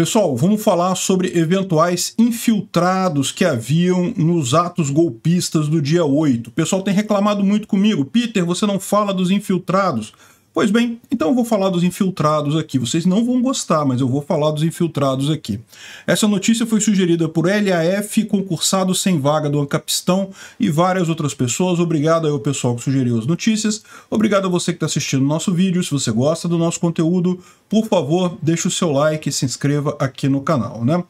Pessoal, vamos falar sobre eventuais infiltrados que haviam nos atos golpistas do dia 8. O pessoal tem reclamado muito comigo. Peter, você não fala dos infiltrados. Pois bem, então eu vou falar dos infiltrados aqui. Vocês não vão gostar, mas eu vou falar dos infiltrados aqui. Essa notícia foi sugerida por LAF, concursado sem vaga do Ancapistão e várias outras pessoas. Obrigado aí ao pessoal que sugeriu as notícias. Obrigado a você que está assistindo o nosso vídeo. Se você gosta do nosso conteúdo, por favor, deixe o seu like e se inscreva aqui no canal, né?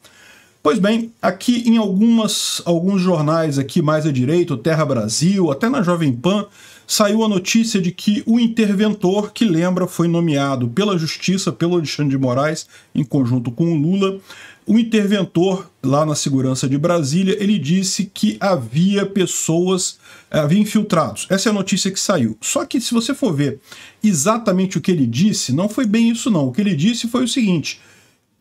Pois bem, aqui em algumas, alguns jornais aqui mais à direita, o Terra Brasil, até na Jovem Pan, saiu a notícia de que o interventor, que lembra, foi nomeado pela Justiça, pelo Alexandre de Moraes, em conjunto com o Lula. O interventor, lá na segurança de Brasília, ele disse que havia pessoas, havia infiltrados. Essa é a notícia que saiu. Só que se você for ver exatamente o que ele disse, não foi bem isso não. O que ele disse foi o seguinte: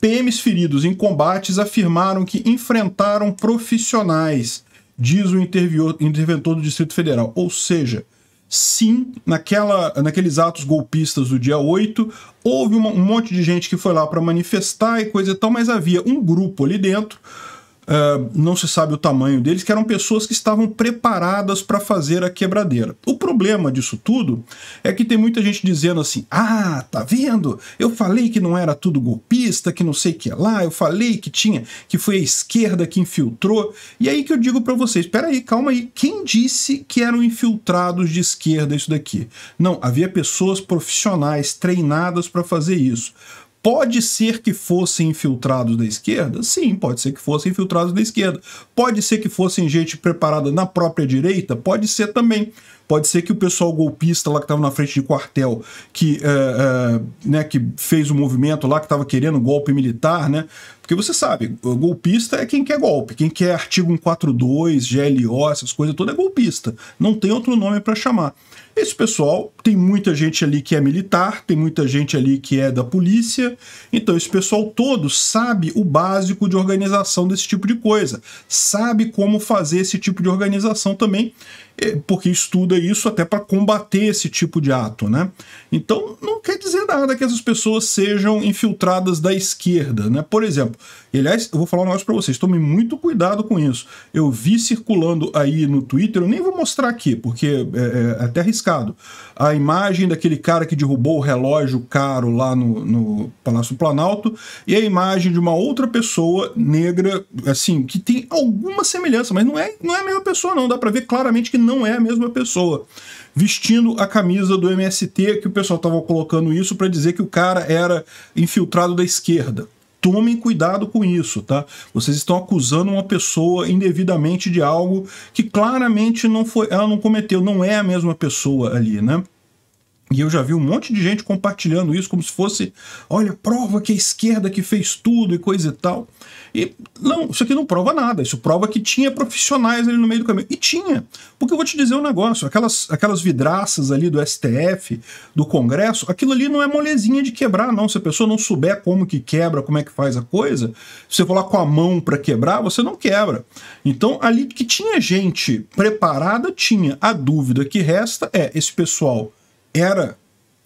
PMs feridos em combates afirmaram que enfrentaram profissionais, diz o interventor do Distrito Federal. Ou seja, sim, naquela, naqueles atos golpistas do dia 8, houve uma, um monte de gente que foi lá para manifestar e coisa e tal, mas havia um grupo ali dentro ah, não se sabe o tamanho deles, que eram pessoas que estavam preparadas para fazer a quebradeira. O problema disso tudo é que tem muita gente dizendo assim: ah, tá vendo? Eu falei que não era tudo golpista, que não sei o que lá, eu falei que tinha, que foi a esquerda que infiltrou. E aí que eu digo para vocês: peraí, calma aí, quem disse que eram infiltrados de esquerda isso daqui? Não, havia pessoas profissionais treinadas para fazer isso. Pode ser que fossem infiltrados da esquerda? Sim, pode ser que fossem infiltrados da esquerda. Pode ser que fossem gente preparada na própria direita? Pode ser também. Pode ser que o pessoal golpista lá que estava na frente de quartel, que, é, é, né, que fez o movimento lá, que estava querendo golpe militar, né? Porque você sabe, golpista é quem quer golpe, quem quer artigo 142, GLO, essas coisas todas é golpista. Não tem outro nome para chamar. Esse pessoal tem muita gente ali que é militar, tem muita gente ali que é da polícia. Então esse pessoal todo sabe o básico de organização desse tipo de coisa, sabe como fazer esse tipo de organização também. É, porque estuda isso até para combater esse tipo de ato, né? Então não quer dizer nada que essas pessoas sejam infiltradas da esquerda, né? Por exemplo, e, aliás, eu vou falar um negócio para vocês, Tome muito cuidado com isso. Eu vi circulando aí no Twitter, eu nem vou mostrar aqui, porque é, é, é até arriscado, a imagem daquele cara que derrubou o relógio caro lá no, no Palácio Planalto e a imagem de uma outra pessoa negra, assim, que tem alguma semelhança, mas não é, não é a mesma pessoa não, dá para ver claramente que não não é a mesma pessoa. Vestindo a camisa do MST, que o pessoal estava colocando isso para dizer que o cara era infiltrado da esquerda tomem cuidado com isso, tá? Vocês estão acusando uma pessoa indevidamente de algo que claramente não foi, ela não cometeu, não é a mesma pessoa ali, né? E eu já vi um monte de gente compartilhando isso como se fosse, olha, prova que a esquerda que fez tudo e coisa e tal. E não, isso aqui não prova nada, isso prova que tinha profissionais ali no meio do caminho. E tinha. Porque eu vou te dizer um negócio, aquelas, aquelas vidraças ali do STF, do Congresso, aquilo ali não é molezinha de quebrar, não. Se a pessoa não souber como que quebra, como é que faz a coisa, se você for lá com a mão para quebrar, você não quebra. Então, ali que tinha gente preparada, tinha. A dúvida que resta é esse pessoal era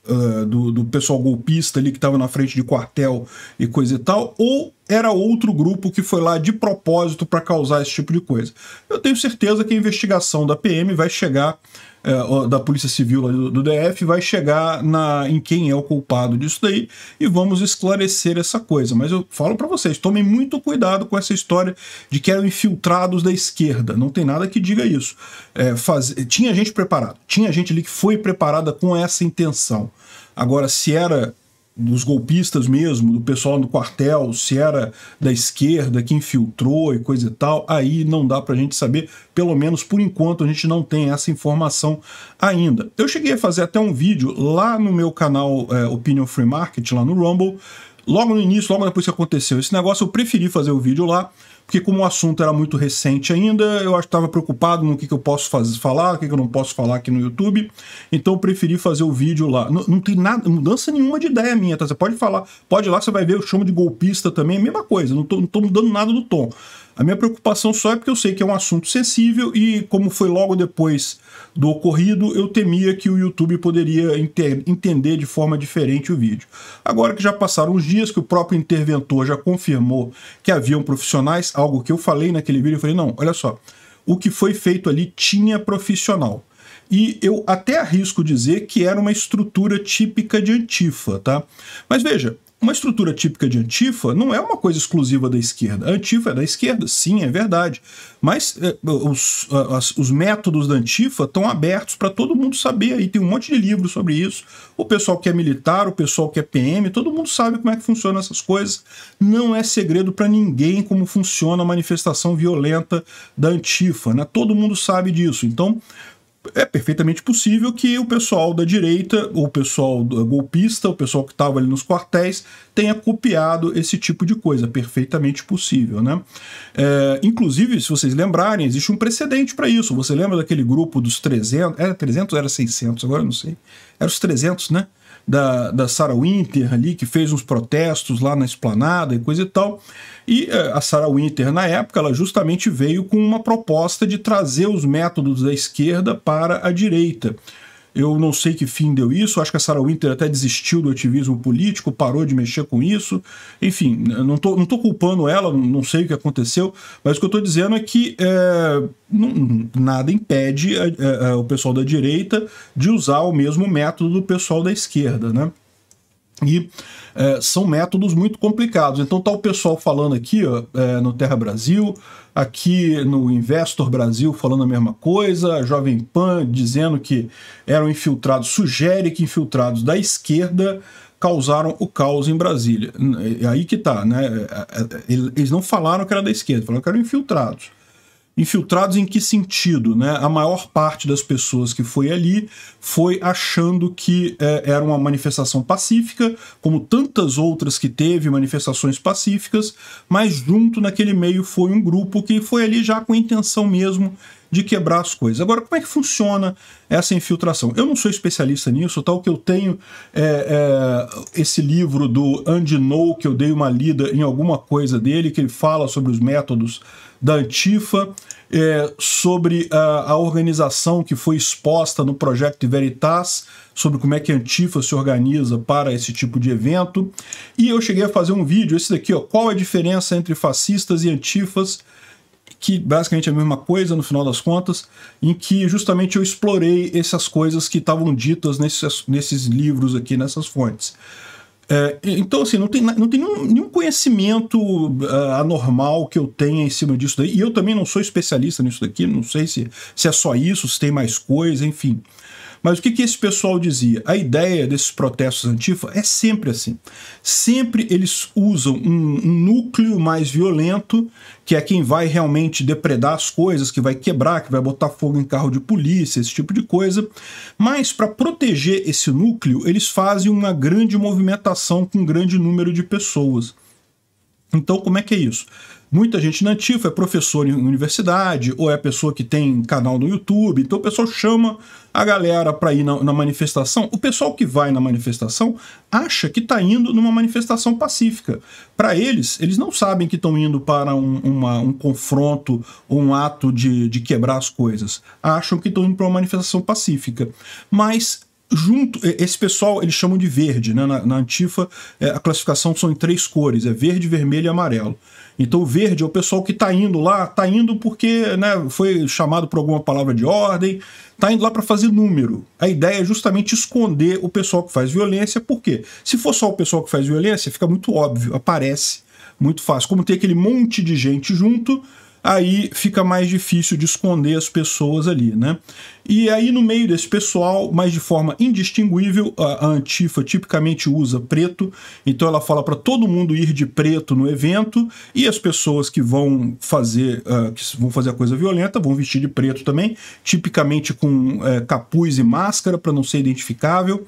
uh, do, do pessoal golpista ali que estava na frente de quartel e coisa e tal, ou era outro grupo que foi lá de propósito para causar esse tipo de coisa. Eu tenho certeza que a investigação da PM vai chegar, é, da Polícia Civil do, do, DF, vai chegar na, em quem é o culpado disso daí e vamos esclarecer essa coisa. Mas eu falo para vocês, tomem muito cuidado com essa história de que eram infiltrados da esquerda. Não tem nada que diga isso. É, faz... Tinha gente preparada, tinha gente ali que foi preparada com essa intenção. Agora, se era dos golpistas mesmo, do pessoal do quartel, se era da esquerda que infiltrou e coisa e tal, aí não dá para a gente saber, pelo menos por enquanto a gente não tem essa informação ainda. Eu cheguei a fazer até um vídeo lá no meu canal é, Opinion Free Market, lá no Rumble, logo no início, logo depois que aconteceu esse negócio, eu preferi fazer o vídeo lá, porque como o assunto era muito recente ainda, eu estava preocupado no que, que eu posso fazer, falar, o que, que eu não posso falar aqui no YouTube, então eu preferi fazer o vídeo lá. Não, não tem nada, mudança nenhuma de ideia minha, tá? Você pode falar, pode ir lá, você vai ver, eu chamo de golpista também, é mesma coisa, não tô, não tô mudando nada do tom. A minha preocupação só é porque eu sei que é um assunto sensível e, como foi logo depois do ocorrido, eu temia que o YouTube poderia entender de forma diferente o vídeo. Agora que já passaram uns dias, que o próprio interventor já confirmou que haviam profissionais, algo que eu falei naquele vídeo, eu falei: não, olha só, o que foi feito ali tinha profissional e eu até arrisco dizer que era uma estrutura típica de Antifa, tá? Mas veja, uma estrutura típica de Antifa não é uma coisa exclusiva da esquerda. A Antifa é da esquerda, sim, é verdade. Mas eh, os, as, os, métodos da Antifa estão abertos para todo mundo saber. Aí tem um monte de livros sobre isso. O pessoal que é militar, o pessoal que é PM, todo mundo sabe como é que funcionam essas coisas. Não é segredo para ninguém como funciona a manifestação violenta da Antifa. Né? Todo mundo sabe disso. Então, é perfeitamente possível que o pessoal da direita, o pessoal golpista, o pessoal que estava ali nos quartéis, tenha copiado esse tipo de coisa. Perfeitamente possível, né? É, inclusive, se vocês lembrarem, existe um precedente para isso. Você lembra daquele grupo dos 300? Era 300 ou era 600? Agora eu não sei. Era os 300, né? da, da Sarah Winter ali, que fez uns protestos lá na esplanada e coisa e tal. E eh, a Sarah Winter, na época, ela justamente veio com uma proposta de trazer os métodos da esquerda para a direita. Eu não sei que fim deu isso, acho que a Sarah Winter até desistiu do ativismo político, parou de mexer com isso. Enfim, não tô, não tô culpando ela, não sei o que aconteceu, mas o que eu tô dizendo é que é, não, nada impede a, a, a, o pessoal da direita de usar o mesmo método do pessoal da esquerda, né? E é, são métodos muito complicados. Então tá o pessoal falando aqui ó, é, no Terra Brasil, aqui no Investor Brasil falando a mesma coisa, a Jovem Pan dizendo que eram infiltrados, sugere que infiltrados da esquerda causaram o caos em Brasília. É aí que tá, né? É, é, é, eles não falaram que era da esquerda, falaram que eram infiltrados. Infiltrados em que sentido? Né? A maior parte das pessoas que foi ali foi achando que é, era uma manifestação pacífica, como tantas outras que teve manifestações pacíficas, mas junto naquele meio foi um grupo que foi ali já com a intenção mesmo de quebrar as coisas. Agora, como é que funciona essa infiltração? Eu não sou especialista nisso, tal que eu tenho é, é, esse livro do Andy No, que eu dei uma lida em alguma coisa dele, que ele fala sobre os métodos da Antifa, é, sobre a, a, organização que foi exposta no projeto de Veritas, sobre como é que a Antifa se organiza para esse tipo de evento. E eu cheguei a fazer um vídeo, esse daqui, ó, qual a diferença entre fascistas e antifas, que basicamente é a mesma coisa no final das contas, em que justamente eu explorei essas coisas que estavam ditas nesses, nesses livros aqui, nessas fontes. É, então, assim, não tem, não tem nenhum, nenhum conhecimento uh, anormal que eu tenha em cima disso daí. E eu também não sou especialista nisso daqui, não sei se, se é só isso, se tem mais coisa, enfim. Mas o que, que esse pessoal dizia? A ideia desses protestos antifa é sempre assim. Sempre eles usam um, um núcleo mais violento, que é quem vai realmente depredar as coisas, que vai quebrar, que vai botar fogo em carro de polícia, esse tipo de coisa. Mas para proteger esse núcleo, eles fazem uma grande movimentação com um grande número de pessoas. Então, como é que é isso? Muita gente na Antifa é professor em universidade ou é pessoa que tem canal no YouTube. Então o pessoal chama a galera para ir na, na, manifestação. O pessoal que vai na manifestação acha que está indo numa manifestação pacífica. Para eles, eles não sabem que estão indo para um, uma, um confronto ou um ato de, de quebrar as coisas. Acham que estão indo para uma manifestação pacífica. Mas junto, esse pessoal eles chamam de verde, né? Na, na Antifa, é, a classificação são em três cores: é verde, vermelho e amarelo. Então o verde é o pessoal que está indo lá, está indo porque né, foi chamado por alguma palavra de ordem, está indo lá para fazer número. A ideia é justamente esconder o pessoal que faz violência, porque se for só o pessoal que faz violência, fica muito óbvio, aparece muito fácil. Como tem aquele monte de gente junto, aí fica mais difícil de esconder as pessoas ali, né? E aí no meio desse pessoal, mas de forma indistinguível, a, Antifa tipicamente usa preto, então ela fala para todo mundo ir de preto no evento e as pessoas que vão fazer uh, que vão fazer a coisa violenta vão vestir de preto também, tipicamente com uh, capuz e máscara para não ser identificável.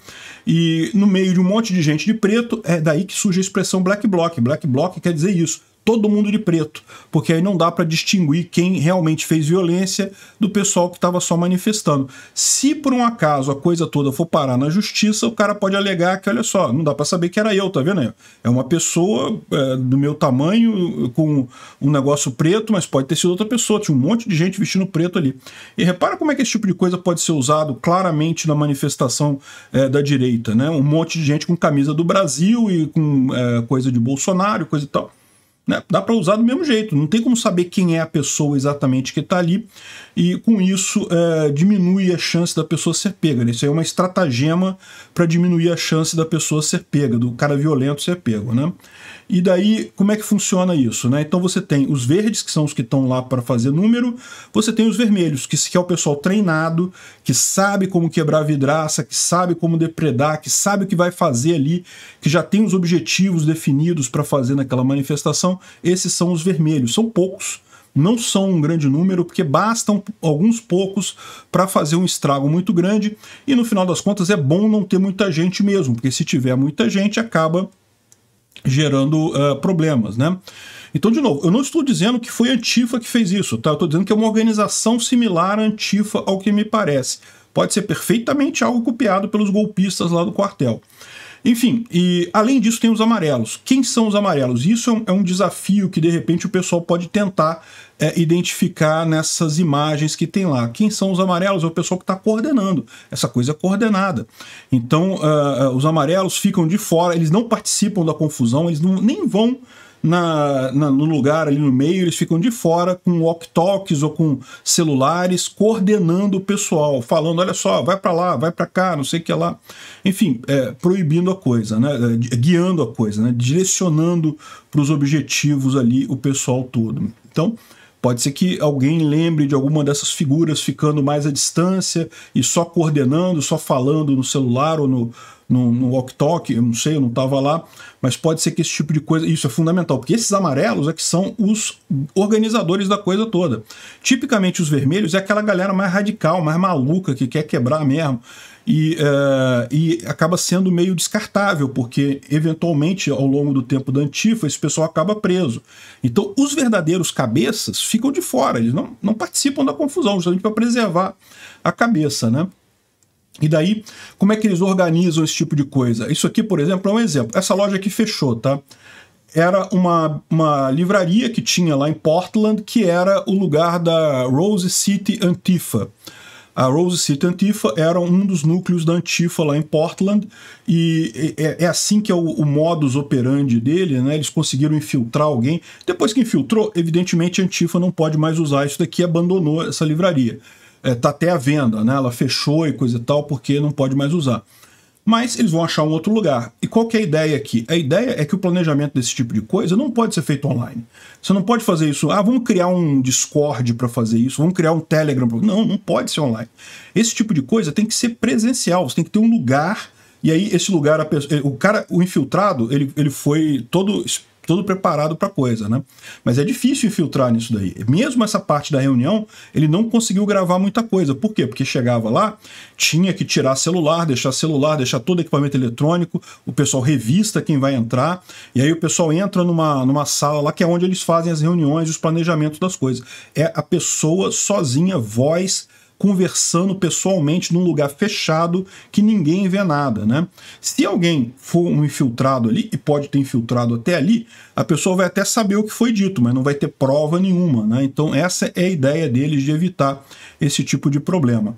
E no meio de um monte de gente de preto, é daí que surge a expressão black bloc. Black bloc quer dizer isso, todo mundo de preto, porque aí não dá para distinguir quem realmente fez violência do pessoal que estava só manifestando. Se por um acaso a coisa toda for parar na justiça, o cara pode alegar que, olha só, não dá para saber que era eu, tá vendo? É uma pessoa é, do meu tamanho, com um negócio preto, mas pode ter sido outra pessoa, tinha um monte de gente vestindo preto ali. E repara como é que esse tipo de coisa pode ser usado claramente na manifestação é, da direita, né? Um monte de gente com camisa do Brasil e com é, coisa de Bolsonaro, coisa e tal. Né? Dá para usar do mesmo jeito, não tem como saber quem é a pessoa exatamente que está ali, e com isso é, diminui a chance da pessoa ser pega. Né? Isso é uma estratagema para diminuir a chance da pessoa ser pega, do cara violento ser pego. Né? E daí, como é que funciona isso? Né? Então você tem os verdes, que são os que estão lá para fazer número, você tem os vermelhos, que, que é o pessoal treinado, que sabe como quebrar vidraça, que sabe como depredar, que sabe o que vai fazer ali, que já tem os objetivos definidos para fazer naquela manifestação. Esses são os vermelhos, são poucos não são um grande número, porque bastam alguns poucos para fazer um estrago muito grande, e no final das contas é bom não ter muita gente mesmo, porque se tiver muita gente acaba gerando uh, problemas, né? Então, de novo, eu não estou dizendo que foi a Antifa que fez isso, tá? Eu estou dizendo que é uma organização similar à Antifa, ao que me parece. Pode ser perfeitamente algo copiado pelos golpistas lá do quartel. Enfim, e além disso tem os amarelos. Quem são os amarelos? Isso é um, é um desafio que de repente o pessoal pode tentar é, identificar nessas imagens que tem lá. Quem são os amarelos? É o pessoal que está coordenando. Essa coisa é coordenada. Então, uh, os amarelos ficam de fora, eles não participam da confusão, eles não, nem vão na, na, no lugar ali no meio, eles ficam de fora com walk-talks ou com celulares coordenando o pessoal, falando: olha só, vai para lá, vai para cá, não sei o que lá. Enfim, é, proibindo a coisa, né? É, guiando a coisa, né? direcionando para os objetivos ali o pessoal todo. Então, Pode ser que alguém lembre de alguma dessas figuras ficando mais à distância e só coordenando, só falando no celular ou no, no, no walk-talk, eu não sei, eu não estava lá, mas pode ser que esse tipo de coisa, isso é fundamental, porque esses amarelos é que são os organizadores da coisa toda. Tipicamente os vermelhos é aquela galera mais radical, mais maluca, que quer quebrar mesmo, e, uh, e acaba sendo meio descartável, porque eventualmente ao longo do tempo da Antifa esse pessoal acaba preso. Então os verdadeiros cabeças ficam de fora, eles não, não participam da confusão, justamente para preservar a cabeça, né? E daí, como é que eles organizam esse tipo de coisa? Isso aqui, por exemplo, é um exemplo. Essa loja aqui fechou, tá? Era uma, uma livraria que tinha lá em Portland, que era o lugar da Rose City Antifa. A Rose City Antifa era um dos núcleos da Antifa lá em Portland e é, é, é assim que é o, o, modus operandi dele, né? Eles conseguiram infiltrar alguém. Depois que infiltrou, evidentemente a Antifa não pode mais usar isso daqui, abandonou essa livraria. É, tá até à venda, né? Ela fechou e coisa e tal porque não pode mais usar mas eles vão achar um outro lugar. E qual que é a ideia aqui? A ideia é que o planejamento desse tipo de coisa não pode ser feito online. Você não pode fazer isso, ah, vamos criar um Discord para fazer isso, vamos criar um Telegram. Pra... Não, não pode ser online. Esse tipo de coisa tem que ser presencial, você tem que ter um lugar e aí esse lugar, pessoa, eh, o cara, o infiltrado, ele, ele foi todo todo preparado para coisa, né? Mas é difícil filtrar nisso daí. Mesmo essa parte da reunião, ele não conseguiu gravar muita coisa. Por quê? Porque chegava lá, tinha que tirar celular, deixar celular, deixar todo equipamento eletrônico, o pessoal revista quem vai entrar, e aí o pessoal entra numa, numa sala lá que é onde eles fazem as reuniões, os planejamentos das coisas. É a pessoa sozinha, voz, conversando pessoalmente num lugar fechado que ninguém vê nada, né? Se alguém for um infiltrado ali, e pode ter infiltrado até ali, a pessoa vai até saber o que foi dito, mas não vai ter prova nenhuma, né? Então essa é a ideia deles de evitar esse tipo de problema.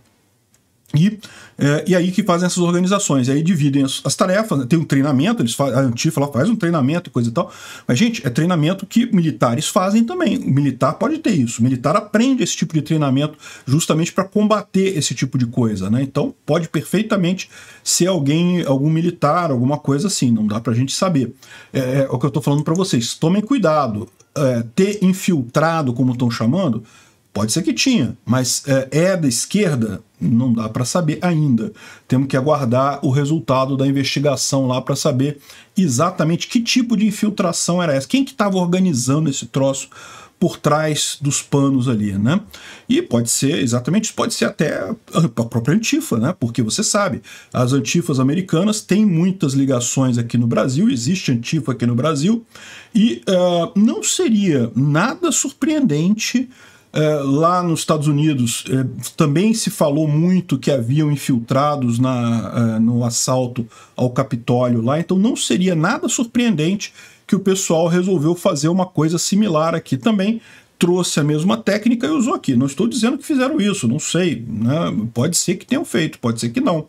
E é, e aí que fazem essas organizações. Aí dividem as, as tarefas, né? tem um treinamento, eles fazem, a Antifa lá faz um treinamento e coisa e tal. Mas, gente, é treinamento que militares fazem também. O militar pode ter isso. O militar aprende esse tipo de treinamento justamente para combater esse tipo de coisa, né? Então, pode perfeitamente ser alguém, algum militar, alguma coisa assim. Não dá para a gente saber. É, é, é, o que eu estou falando para vocês. Tomem cuidado. É, ter infiltrado, como estão chamando, Pode ser que tinha, mas é, é da esquerda? Não dá para saber ainda. Temos que aguardar o resultado da investigação lá para saber exatamente que tipo de infiltração era essa, quem que estava organizando esse troço por trás dos panos ali, né? E pode ser, exatamente, pode ser até a própria Antifa, né? Porque você sabe, as Antifas americanas têm muitas ligações aqui no Brasil, existe Antifa aqui no Brasil, e uh, não seria nada surpreendente é, lá nos Estados Unidos é, também se falou muito que haviam infiltrados na, é, no assalto ao Capitólio lá, então não seria nada surpreendente que o pessoal resolveu fazer uma coisa similar aqui também. Trouxe a mesma técnica e usou aqui. Não estou dizendo que fizeram isso, não sei. Né? Pode ser que tenham feito, pode ser que não.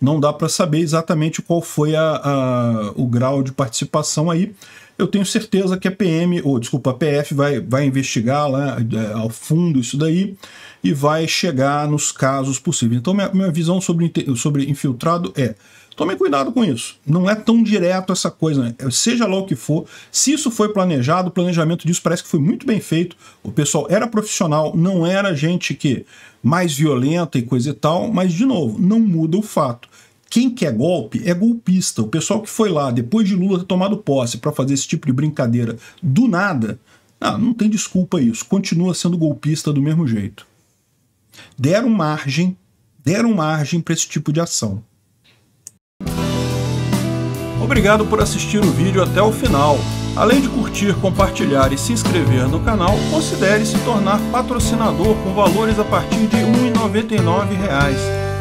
Não dá para saber exatamente qual foi a, a, o grau de participação aí eu tenho certeza que a PM, ou desculpa, a PF vai, vai investigar lá é, ao fundo isso daí e vai chegar nos casos possíveis. Então, minha, minha visão sobre, sobre infiltrado é. Tome cuidado com isso. Não é tão direto essa coisa, né? É, seja lá o que for. Se isso foi planejado, o planejamento disso parece que foi muito bem feito. O pessoal era profissional, não era gente que mais violenta e coisa e tal, mas de novo, não muda o fato quem quer golpe é golpista. O pessoal que foi lá depois de Lula ter tomado posse para fazer esse tipo de brincadeira do nada, ah, não tem desculpa isso. Continua sendo golpista do mesmo jeito. Deram margem, deram margem para esse tipo de ação. Obrigado por assistir o vídeo até o final. Além de curtir, compartilhar e se inscrever no canal, considere se tornar patrocinador com valores a partir de R$ 1,99